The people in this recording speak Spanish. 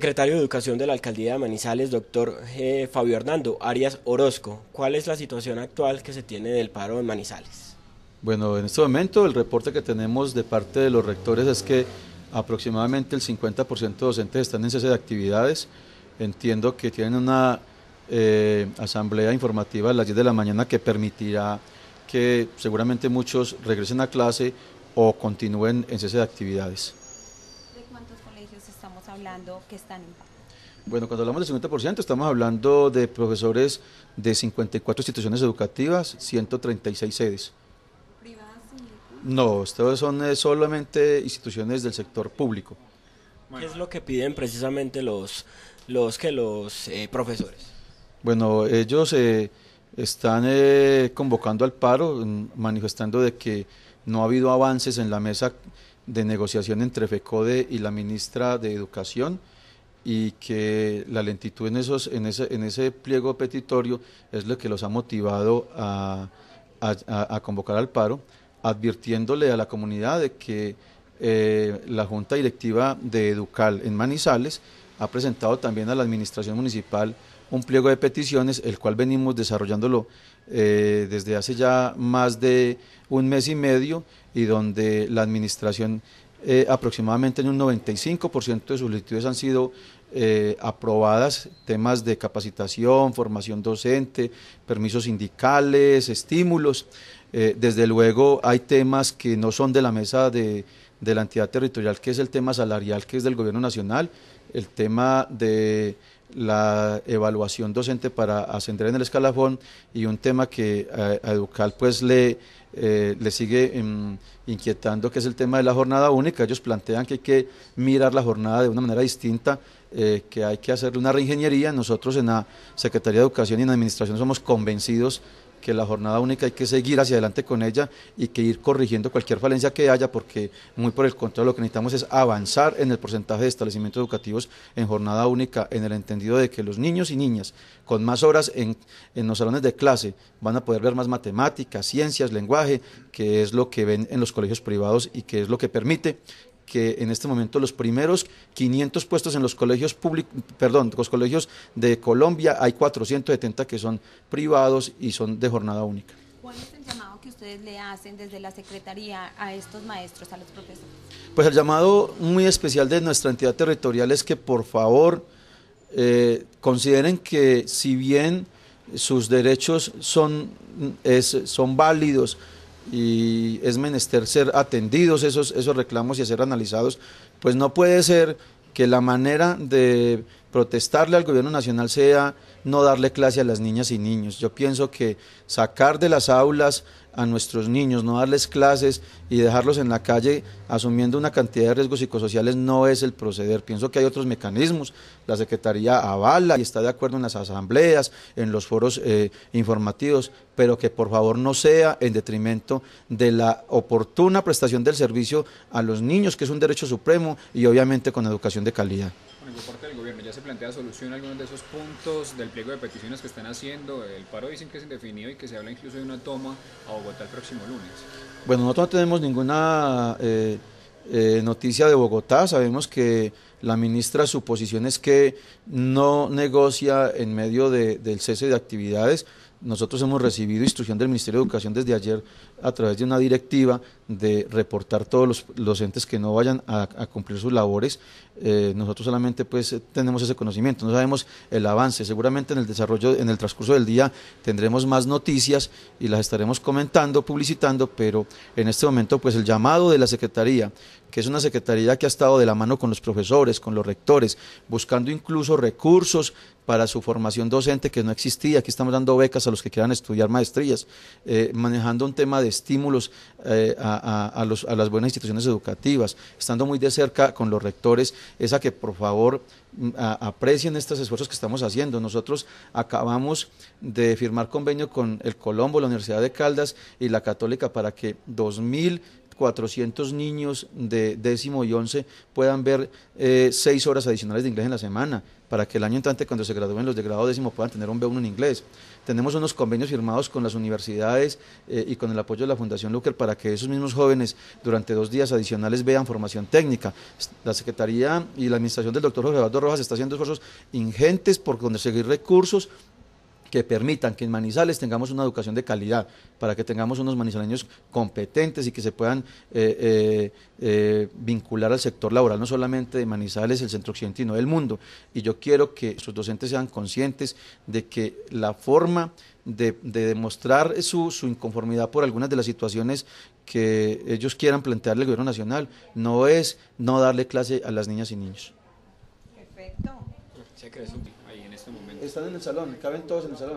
Secretario de Educación de la Alcaldía de Manizales, doctor eh, Fabio Hernando Arias Orozco, ¿cuál es la situación actual que se tiene del paro en Manizales? Bueno, en este momento el reporte que tenemos de parte de los rectores es que aproximadamente el 50% de docentes están en cese de actividades. Entiendo que tienen una eh, asamblea informativa a las 10 de la mañana que permitirá que seguramente muchos regresen a clase o continúen en cese de actividades hablando que están en Bueno, cuando hablamos del 50%, estamos hablando de profesores de 54 instituciones educativas, 136 sedes. ¿Privadas? No, estos son eh, solamente instituciones del sector público. ¿Qué es lo que piden precisamente los, los, que los eh, profesores? Bueno, ellos eh, están convocando al paro, manifestando de que no ha habido avances en la mesa de negociación entre FECODE y la ministra de Educación y que la lentitud en, esos, en, ese, en ese pliego petitorio es lo que los ha motivado a, convocar al paro, advirtiéndole a la comunidad de que eh, la Junta Directiva de Educal en Manizales ha presentado también a la Administración Municipal un pliego de peticiones, el cual venimos desarrollándolo eh, desde hace ya más de un mes y medio y donde la Administración eh, aproximadamente en un 95% de sus solicitudes han sido eh, aprobadas, temas de capacitación, formación docente, permisos sindicales, estímulos. desde luego hay temas que no son de la mesa de la entidad territorial, que es el tema salarial, que es del Gobierno Nacional, el tema de la evaluación docente para ascender en el escalafón y un tema que a, Educal pues le, eh, le sigue em, inquietando que es el tema de la jornada única. Ellos plantean que hay que mirar la jornada de una manera distinta, eh, que hay que hacer una reingeniería. Nosotros en la Secretaría de Educación y en la Administración somos convencidos que la jornada única hay que seguir hacia adelante con ella y que ir corrigiendo cualquier falencia que haya, porque muy por el contrario lo que necesitamos es avanzar en el porcentaje de establecimientos educativos en jornada única, en el entendido de que los niños y niñas con más horas en, en los salones de clase van a poder ver más matemáticas, ciencias, lenguaje, que es lo que ven en los colegios privados y que es lo que permite que en este momento los primeros 500 puestos en los colegios públicos, perdón, los colegios de Colombia, hay 470 que son privados y son de jornada única. ¿Cuál es el llamado que ustedes le hacen desde la Secretaría a estos maestros, a los profesores? Pues el llamado muy especial de nuestra entidad territorial es que por favor eh, consideren que si bien sus derechos son, son válidos, y es menester ser atendidos esos, esos reclamos y ser analizados, pues no puede ser que la manera de protestarle al gobierno nacional sea no darle clase a las niñas y niños. Yo pienso que sacar de las aulas a nuestros niños, no darles clases y dejarlos en la calle asumiendo una cantidad de riesgos psicosociales no es el proceder. Pienso que hay otros mecanismos. La Secretaría avala y está de acuerdo en las asambleas, en los foros eh, informativos, pero que por favor no sea en detrimento de la oportuna prestación del servicio a los niños, que es un derecho supremo y obviamente con educación de calidad por parte del gobierno ya se plantea solución a algunos de esos puntos del pliego de peticiones que están haciendo. El paro dicen que es indefinido y que se habla incluso de una toma a el próximo lunes? Bueno, nosotros no tenemos ninguna eh, eh, noticia de Bogotá, sabemos que la ministra su posición es que no negocia en medio del cese de actividades. Nosotros hemos recibido instrucción del Ministerio de Educación desde ayer a través de una directiva de reportar todos los, docentes que no vayan a, cumplir sus labores. Eh, nosotros solamente pues tenemos ese conocimiento, no sabemos el avance. Seguramente en el desarrollo, en el transcurso del día tendremos más noticias y las estaremos comentando, publicitando, pero en este momento pues el llamado de la Secretaría, que es una Secretaría que ha estado de la mano con los profesores, con los rectores, buscando incluso recursos para su formación docente que no existía. Aquí estamos dando becas a los que quieran estudiar maestrías, eh, manejando un tema de estímulos eh, a, las buenas instituciones educativas, estando muy de cerca con los rectores, esa que por favor mm, aprecien estos esfuerzos que estamos haciendo. Nosotros acabamos de firmar convenio con el Colombo, la Universidad de Caldas y la Católica para que 2.000 400 niños de décimo y once puedan ver eh, seis horas adicionales de inglés en la semana, para que el año entrante, cuando se gradúen los de grado décimo, puedan tener un B1 en inglés. Tenemos unos convenios firmados con las universidades eh, y con el apoyo de la Fundación Luker para que esos mismos jóvenes durante dos días adicionales vean formación técnica. La Secretaría y la Administración del doctor José Eduardo Rojas está haciendo esfuerzos ingentes por conseguir recursos que permitan que en Manizales tengamos una educación de calidad, para que tengamos unos manizaleños competentes y que se puedan eh, eh, eh, vincular al sector laboral, no solamente de Manizales, el centro occidente, sino del mundo. Y yo quiero que sus docentes sean conscientes de que la forma de, demostrar su, inconformidad por algunas de las situaciones que ellos quieran plantearle al gobierno nacional no es no darle clase a las niñas y niños. Perfecto están en el salón, caben todos en el salón.